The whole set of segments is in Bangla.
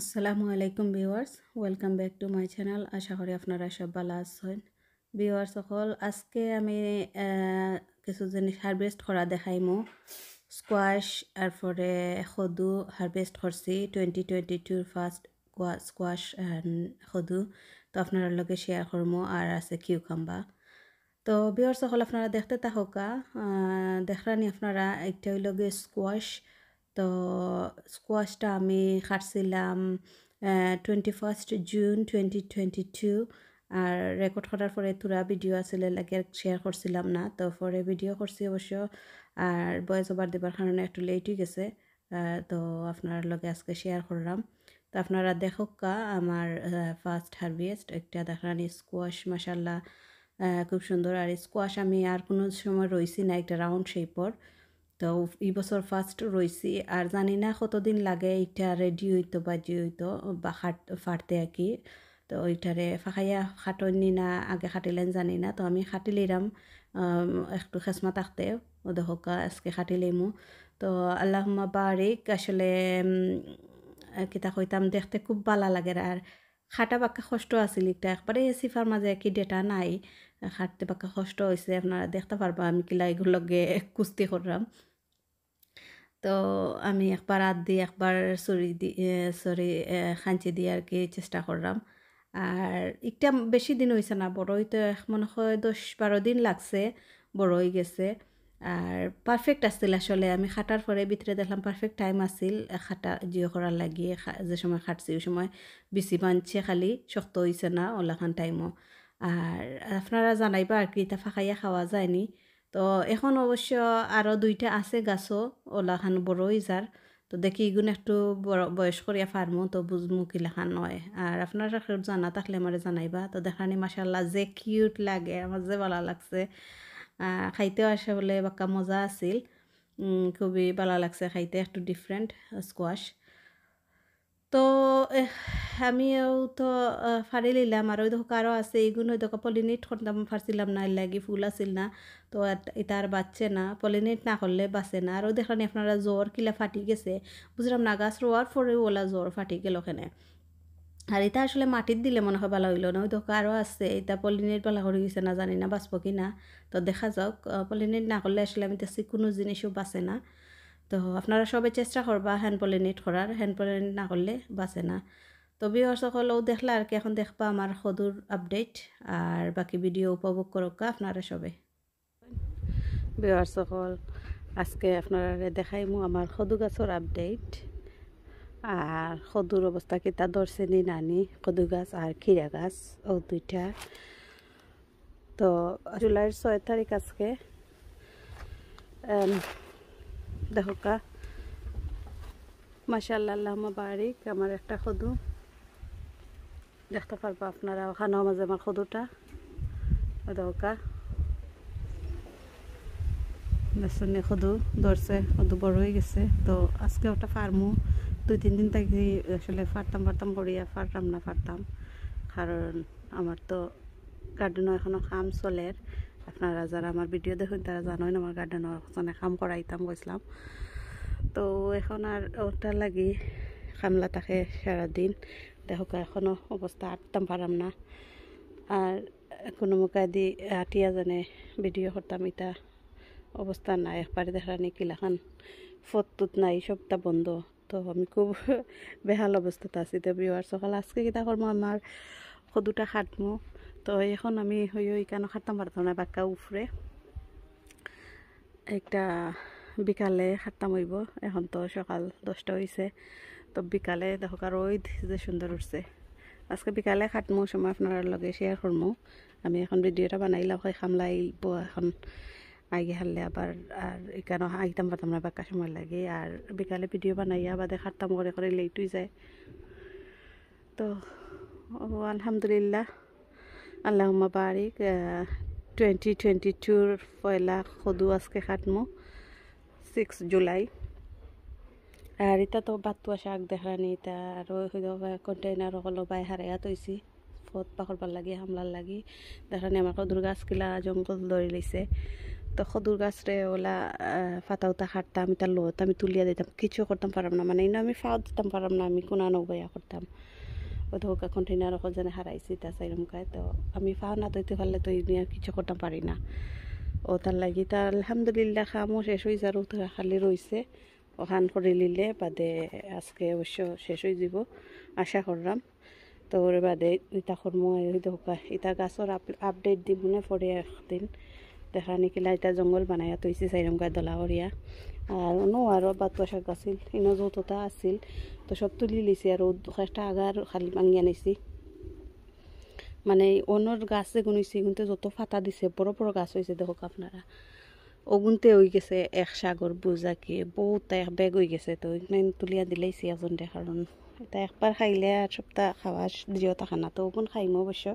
আসসালামু আলাইকুম viewers welcome back to my channel আশা করি আপনারা সব ভালো আছেন ভিউয়ার্স সকল আজকে আমি কিছু জিনিস হারভেস্ট করা দেখাইমো স্কোয়াশ তারপরে সদু হারভেস্ট করছি টোয়েন্টি টোয়েন্টি টুর ফার্স্ট স্কোয়াশ সদু তো আপনার লগে শেয়ার করমো আর আছে কিউকাম্বা তো ভিউয়ার্স সকল আপনারা দেখতে তাহকা দেখরানি আপনারা একটা লগে স্কোয়াশ তো স্কোয়াশটা আমি হাঁটছিলাম twenty first June twenty twenty two আর রেকর্ড করার পরে তোরা ভিডিও আসলে লাগে শেয়ার করছিলাম না তো পরে ভিডিও করছি অবশ্য আর বয়স ওভার দেবার কারণে একটু লেট হয়ে গেছে তো আপনার লগে আজকে শেয়ার করলাম তো আপনারা দেখক্কা আমার ফার্স্ট হারভেস্ট একটা দেখান স্কোয়াশ মাসাল্লাহ খুব সুন্দর আর স্কোয়াশ আমি আর কোনো সময় রয়েছি না একটা রাউন্ড শেপর তো এই বছর ফার্স্ট রয়েছি আর জানি না কতদিন লাগে এটা রেডি হইতো বাজি হইতো বা হাট ফাটতে আর কি তো ওইটারে ফাঁকাইয়া খাটনি না আগে খাটিলেন জানি না তো আমি খাটিলিরাম একটু খেসমা থাকতে ও দেখোকা আজকে খাটিলিমু তো আল্লাহমা বারিক আসলে কিতা কইতাম দেখতে খুব ভালো লাগে আর খাটা বাক্কা কষ্ট আছিল একটা একবারে সিফার মাঝে কি ডেটা নাই হাঁটতে পাকা কষ্ট হয়েছে আপনারা দেখতে পারবা আমি কিলা এগুলো লগে কুস্তি করলাম তো আমি একবার হাত দিয়ে একবার সরি দি সরি খাঁচি দিয়ে আর কি চেষ্টা করলাম আর একটা বেশি দিন হয়েছে না বড় হইতে মনে হয় দশ বারো দিন লাগছে বড় হয়ে গেছে আর পারফেক্ট আসছিল আসলে আমি খাটার পরে ভিতরে দেখলাম পারফেক্ট টাইম আসিল খাটা জিও করার লাগিয়ে যে সময় খাটছি ওই সময় বেশি বাঁধছে খালি শক্ত হয়েছে না ওলাখান টাইমও আর আপনারা জানাইবা আর কি এটা ফাঁকাইয়া খাওয়া যায়নি তো এখন অবশ্য আরও দুইটা আছে গাছও ওলাখান বড়ই যার তো দেখি এগুলো একটু বয়স করিয়া ফার্মো তো বুঝমু কিলাখান নয় আর আপনারা জানা থাকলে আমার জানাইবা তো নি মাসাল্লাহ যে কিউট লাগে আমার যে ভালো লাগছে খাইতেও আসে বলে বাক্কা মজা আছিল খুবই ভালো লাগছে খাইতে একটু ডিফারেন্ট স্কোয়াশ তো আমিও তো ফাড়ি লইলাম আর ওই দেখো কারো আছে এইগুলো ওই দেখো পলিনেট করতাম ফারছিলাম না লাগি ফুল আছিল না তো এটা আর বাঁচছে না পলিনেট না করলে বাঁচে না আর ওই দেখলেন আপনারা জ্বর কিলা ফাটি গেছে বুঝলাম না গাছ রোয়ার পরে ওলা জ্বর ফাটি গেল ওখানে আর এটা আসলে মাটির দিলে মনে হয় ভালো হইল না ওই ধোকা আরও আছে এটা পলিনেট বালা করে গেছে না জানি না বাঁচব কি না তো দেখা যাক পলিনেট না করলে আসলে আমি দেখছি কোনো জিনিসও বাঁচে না তো আপনারা সবাই চেষ্টা করবা হ্যান্ড পলিনিট করার হ্যান্ড পলিনিট না করলে বাঁচে না তো বিওর সকলেও দেখলা আর কি এখন দেখবা আমার সদুর আপডেট আর বাকি ভিডিও উপভোগ করক্কা আপনারা সবে বিওর সকল আজকে আপনারা দেখাইমু আমার সদু গাছর আপডেট আর সদুর অবস্থা কিতা দর্শনী নানি কদু গাছ আর খিরা গাছ ও দুইটা তো জুলাইয়ের ছয় তারিখ আজকে দেহকা মাসাল্লাহ বাড়িক আমার একটা খদু দেখতে পারবো আপনারা ওখানেও মাঝে আমার খদুটা দেহকা বেসনে সদু ধরছে সদু বড় হয়ে গেছে তো আজকে ওটা ফার্মু দুই তিন দিন থাকি আসলে ফারতাম ফারতাম করিয়া ফারতাম না ফারতাম কারণ আমার তো গার্ডেনও এখনও কাম চলের আপনারা যারা আমার ভিডিও দেখুন তারা জানেন আমার গার্ডেনের ওখানে কাম করাইতাম গেছিলাম তো এখন আর ওটার লাগি কামলা থাকে দিন দেখো এখনও অবস্থা আটতাম পারাম না আর কোনো মুখাদি আটিয়া জানে ভিডিও করতাম ইতা অবস্থা নাই একবারে দেখা নেই কিলাখান ফটোত নাই সবটা বন্ধ তো আমি খুব বেহাল অবস্থাতে আছি তো বিয়ার সকাল আজকে কিতা করবো আমার সদুটা খাটমো তো এখন আমি হই ওই কেন খাটতাম পারতাম বাক্কা উফরে একটা বিকালে খাটতাম হইব এখন তো সকাল দশটা হয়েছে তো বিকালে দেখো কার ওইদ যে সুন্দর উঠছে আজকে বিকালে খাটমো সময় আপনার লগে শেয়ার করমো আমি এখন ভিডিওটা বানাইলাম হয় খামলা এখন আগে হারলে আবার আর কেন আইতাম পারতাম না বাক্কা সময় লাগে আর বিকালে ভিডিও বানাই বাদে খাটতাম করে করে লেট হয়ে যায় তো আলহামদুলিল্লাহ আল্লাহমা বাৰিক টুৱেণ্টি টুৱেণ্টি টুৰ পইলা সদু আজকে খাটমো ছিক্স জুলাই আৰু ইতাতো বাটোৱা শাক দেখা নি ইতা আৰু কণ্টেইনাৰ সকলোবাই হাৰেয়া থৈছে ফট পাখৰ পাৰ লাগি হামলাৰ লাগি দেখা নি আমাৰ সদুৰগাছগিলা জংঘল ধৰি লৈছে তো সদুৰ সদুৰগাছৰে ওলা ফাটা উঠা খাটাম ইতা লত আমি তুলিয়া দিতাম কিছু কৰতাম পাৰাম না মানে ইনো আমি ফাও দিতাম পাৰাম না আমি কোনা নবয়া কৰতাম ধোকা কন্টেনার ওখানে হারাইছি তা চাই কায় তো আমি না তৈতে পারলে তো এমনি আর কিছু করতে পারি না ও তার লাগি তা আলহামদুলিল্লাহ খামও শেষ হয়ে যার খালি রয়েছে ওখান করে নিলে বাদে আজকে অবশ্য শেষ হয়ে যাব আশা করলাম তো ওর বাদে ইতা কর্ম ধোকা ইতা গাছর আপডেট দিব না পরে একদিন দেখা নিকিলা এটা জঙ্গল বানাইয়া তৈছি চাইরমকায় গায়ে দলা করিয়া আর অন্য আরও বাদ পোশাক আছিল ইনো যৌথতা আছিল তো সব তুলি লিছি আর কয়েকটা আগার খালি ভাঙি আনিছি মানে অন্যর গাছ যেগুন হয়েছে এগুনতে যত ফাটা দিছে বড় বড় গাছ হয়েছে দেখো আপনারা ওগুনতে হয়ে গেছে এক সাগর বুজাকে বহুত এক বেগ হয়ে গেছে তো ওইখানে তুলিয়া দিলাইছি এখন কারণ এটা একবার খাইলে আর সপ্তাহ খাওয়া দৃঢ় থাকা না তো ওগুন খাইমো অবশ্য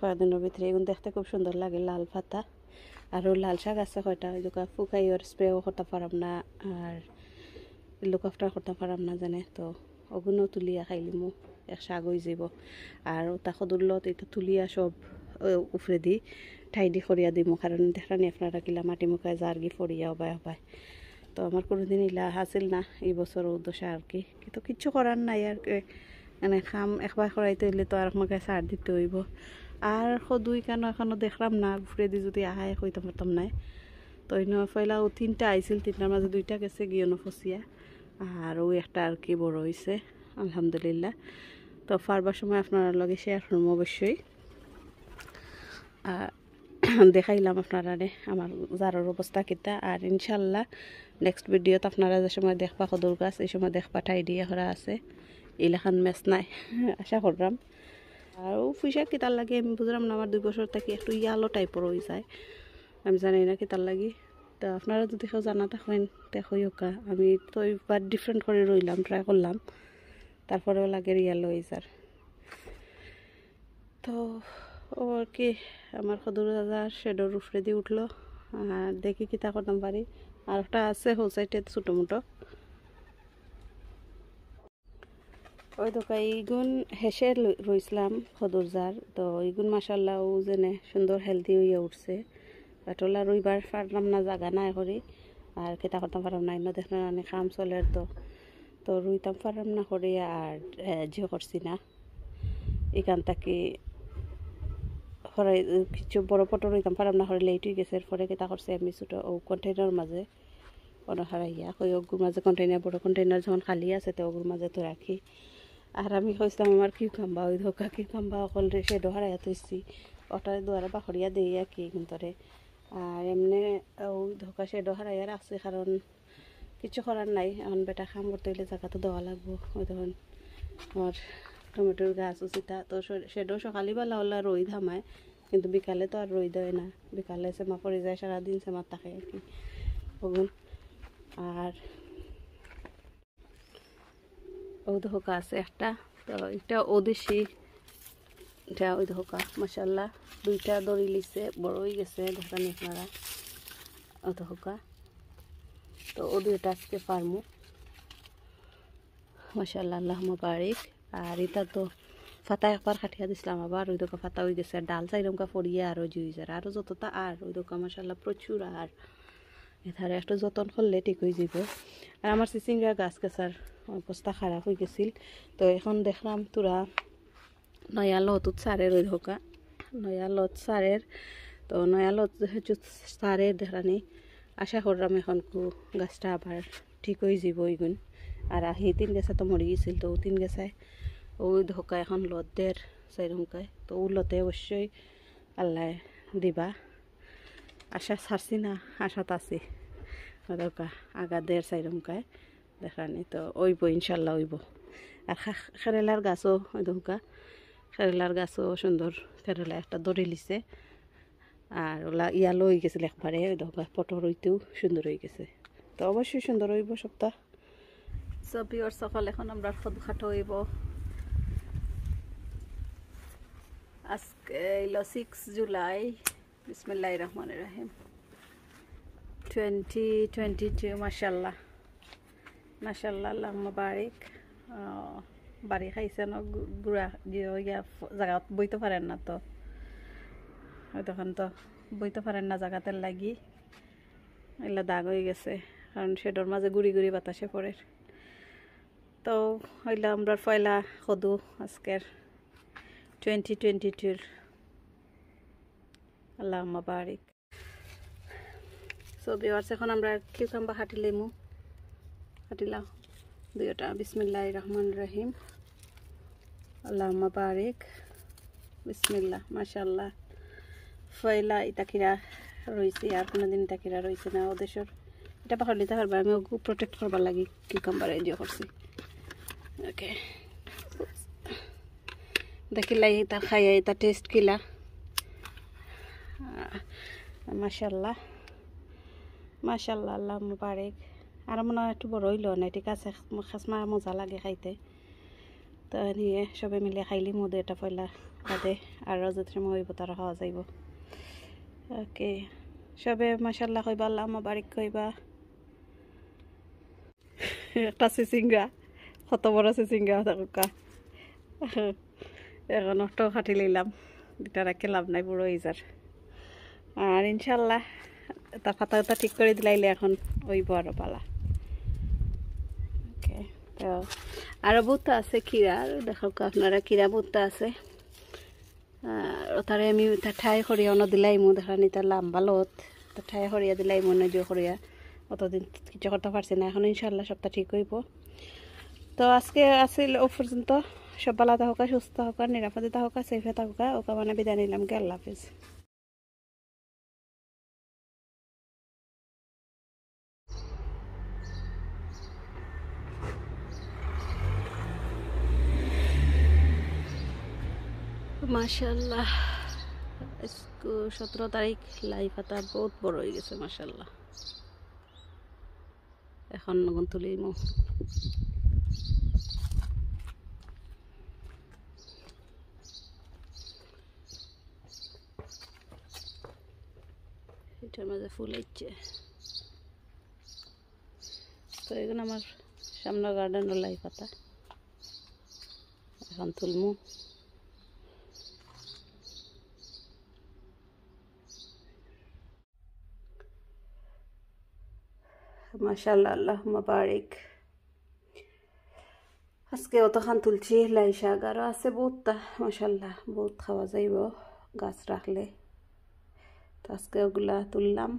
কয়েকদিনের ভিতরে এগুন দেখতে খুব সুন্দর লাগে লাল ফাতা আৰু লাল শাক আছে কয়টা এলুকা ফুকাইৰ স্প্ৰেও কটা পাৰাম না আৰু এলুকাফটাৰ কটা পাৰাম না জানে তো অগুণও তুলিয়া খাইলি মোক এক শাক হৈ যাব আৰু তাকো দুলত এইটো তুলিয়া চব উফরে দি ঠাই দি সরিয়া দিমো কারণ দেখানি আপনারা কিলা মাটি মুখায় জার্গি ফরিয়া অবায় অবায় তো আমার কোনোদিন ইলা আছিল না এই বছর উদ্দেশ্যে আর কি কিন্তু কিচ্ছু করার নাই আর মানে খাম একবার সরাইতে হইলে তো আর আমাকে সার দিতে হইব আর সদুই কেন এখনো দেখলাম না ঘুরে দি যদি আহাই কইতে পারতাম নাই তো ইন ফয়লা ও তিনটা আইছিল তিনটার মাঝে দুইটা গেছে গিয়নো ফসিয়া আর ওই একটা আর কি বড় হয়েছে আলহামদুলিল্লাহ তো ফারবার সময় আপনারা লগে শেয়ার করবো অবশ্যই দেখাইলাম আপনারা আমার জারের অবস্থা কিতা আর ইনশাল্লাহ নেক্সট ভিডিওত আপনারা যে সময় দেখবা খদর গাছ এই সময় দেখবা ঠাই দিয়ে হরা আছে এলাকান মেস নাই আশা করলাম আর ও ফুইসা কি তার লাগে আমি বুঝলাম না আমার দুই বছর থাকি একটু ইয়ালো টাইপের হয়ে যায় আমি জানি না কি তার লাগে তা আপনারা যদি কেউ জানা থাকেন দেখই হোকা আমি তো এবার ডিফারেন্ট করে রইলাম ট্রাই করলাম তারপরেও লাগে ইয়ালো হয়ে যার তো ও আর কি আমার খদুর দাদা শেডোর উফরে দিয়ে উঠলো আর দেখি কি তা করতাম পারি আর একটা আছে হোসাইটের ছোটো মোটো ওই তো এইগুন হেসে রইছিলাম যার তো এইগুন মাসাল্লাহ ও যেনে সুন্দর হেলদি হয়ে উঠছে কাটলা রইবার পারলাম না জাগা নাই করি আর খেতা করতাম পারলাম না এনে দেখলাম অনেক কাম চলে তো তো রুইতাম পারলাম না করি আর জিও করছি না এখান থেকে হরাই কিছু বড় পটর রইতাম পারলাম না হরে লেট হয়ে গেছে পরে খেতা করছে আমি ছোটো ও কন্টেনার মাঝে অনহারাইয়া ওই ওগুর মাঝে কন্টেনার বড় কন্টেনার যখন খালি আছে তো ওগুর মাঝে তো রাখি আর আমি কইসাম আমার কি খাম্বা ওই ধোকা কি খাম্বা অকল সে ডহরাইয়া থইছি ওটা দুয়ারে বাখরিয়া দেই আর কি কিন্তরে আর এমনি ওই ধোকা সে ডহরাইয়া রাখছি কারণ কিছু করার নাই এখন বেটা খাম করতে গেলে জায়গা তো দেওয়া লাগবো ওই ধরুন আমার টমেটোর গাছ উচিত তো সেটাও সকালবেলা ওলা রই ধামায় কিন্তু বিকালে তো আর রই দেয় না বিকালে সেমা পড়ে যায় সারাদিন সেমার থাকে আর কি আর ওধোকা ধোকা আছে একটা তো এটা ওদেশি এটা ওই ধোকা মাসাল্লাহ দুইটা দড়ি লিছে বড়ই গেছে ধরা আপনারা ওই ধোকা তো ও দুইটা আজকে পারমু মাসাল্লাহ আল্লাহ মুবারিক আর এটা তো ফাতা একবার খাটিয়া দিছিলাম আবার ওই দোকা ফাতা হয়ে গেছে ডাল চাইরমকা পড়িয়ে আরও জুই যার আরও যতটা আর ওই দোকা মাসাল্লাহ প্রচুর আর এধারে একটু যতন করলে ঠিক হয়ে যাব আর আমার সিসিংরা গাছ গাছার অবস্থা খারাপ হয়ে গেছিল তো এখন দেখলাম তোরা নয়া লত সারের ওই ধোকা নয়া লত সারের তো নয়া লত সারের দেখানি আশা করলাম এখন কু গাছটা আবার ঠিক হয়ে যাব ওইগুন আর আহি তিন গেছা তো মরি গেছিল তো তিন গেছায় ওই ধোকা এখন লত দের চাইরুমকায় তো ও লতে অবশ্যই আল্লাহ দিবা আশা সারছি না আশাত তাছি ধোকা আগা দের চাইরুমকায় দেখানি তো ওইব ইনশাল্লাহ ওইব আর খেরেলার গাছও ধুকা খেরেলার গাছও সুন্দর খেরেলা একটা দড়ি লিছে আর ওলা ইয়ালো হয়ে গেছে একবারে ধোকা পটর হইতেও সুন্দর হয়ে গেছে তো অবশ্যই সুন্দর হইব সপ্তাহ সব ওর সকাল এখন আমরা খদ খাটো হইব আজকে এলো সিক্স জুলাই বিসমুল্লাহ রহমান রাহিম টোয়েন্টি টোয়েন্টি টু মাসাল্লাহ মাশাল্লাহ আল্লাহ মুবারক বাড়ি খাইছেন গুড়া জায়গাত বইতে পারেন না তো তখন তো বইতে পারেন না জায়গাতে লাগি এগুলো দাগ হয়ে গেছে কারণ সেটার মাঝে গুড়ি গুড়ি বাতাসে পড়ে তো হইলো আমরা ফয়লা সদু আজকের টোয়েন্টি টোয়েন্টি টুর আল্লাহ মুবারক সো বিওয়ার্স এখন আমরা কিউকাম্বা হাঁটি লেমু কাটিলা দুইটা বিসমিল্লা রহমান রহিম আল্লাহ বারেক বিসমিল্লা মাশাল্লাহ ফয়লা ইতাকিরা রয়েছে আর কোনোদিন ইতাকিরা রয়েছে না ওদেশের এটা পাহাড় নিতে পারবে আমি ওকে প্রোটেক্ট করবার লাগি কিউকাম্বার এনজয় করছি ওকে দেখিলাই এটা খাই এটা টেস্ট কিলা মাশাল্লাহ মাশাল্লাহ আল্লাহ মুবারক আর মনে হয় একটু বড় হইল না ঠিক আছে খাসমা মজা লাগে খাইতে তো নিয়ে সবে মিলে খাইলি মধু এটা পয়লা বাদে আর যদি মহিব তারা খাওয়া যাইব ওকে সবে মাসাল্লা কইবা আল্লাহ আমার বাড়ি কইবা একটা সিসিঙ্গা কত বড় সিসিঙ্গা থাকুকা এখন অটো খাটি লইলাম এটা রাখে লাভ নাই বুড়ো ইজার আর ইনশাল্লাহ তার ফাতা ঠিক করে দিলাইলে এখন ওই বড় পালা ওকে তো আরও বুত্তা আছে কিরার দেখক আপনারা কিরা বুত্তা আছে তাৰে আমি ঠাই সৰিয়া নদিলাই মোৰ দেখানি তাৰ লাম্বালত ঠাই সৰিয়া দিলাই মোৰ নজো সৰিয়া অতদিন কিছু করতে পারছি না এখন ইনশাল্লাহ সবটা ঠিক হইব তো আজকে আসিল ও পর্যন্ত সব ভালো থাকা সুস্থ হোক নিরাপদে থাকা সেফে থাকা ওকে মানে বিদায় নিলাম গে আল্লাহ হাফিজ মাশাল্লাহ সতেরো তারিখ লাইফাটা বহুত বড় হয়ে গেছে মাশাল্লাহ এখন নগুন মো এটার মাঝে ফুল হচ্ছে তো এখানে আমার সামনে গার্ডেনের লাইফাটা এখন তুলমু মাশাল্লাহ আল্লাহ মাবারিক আজকে অতখান তুলছি লাই শাক আরও আছে বহুতটা মাশাল্লাহ বহুত খাওয়া যাইব গাছ রাখলে তো আজকে ওগুলা তুললাম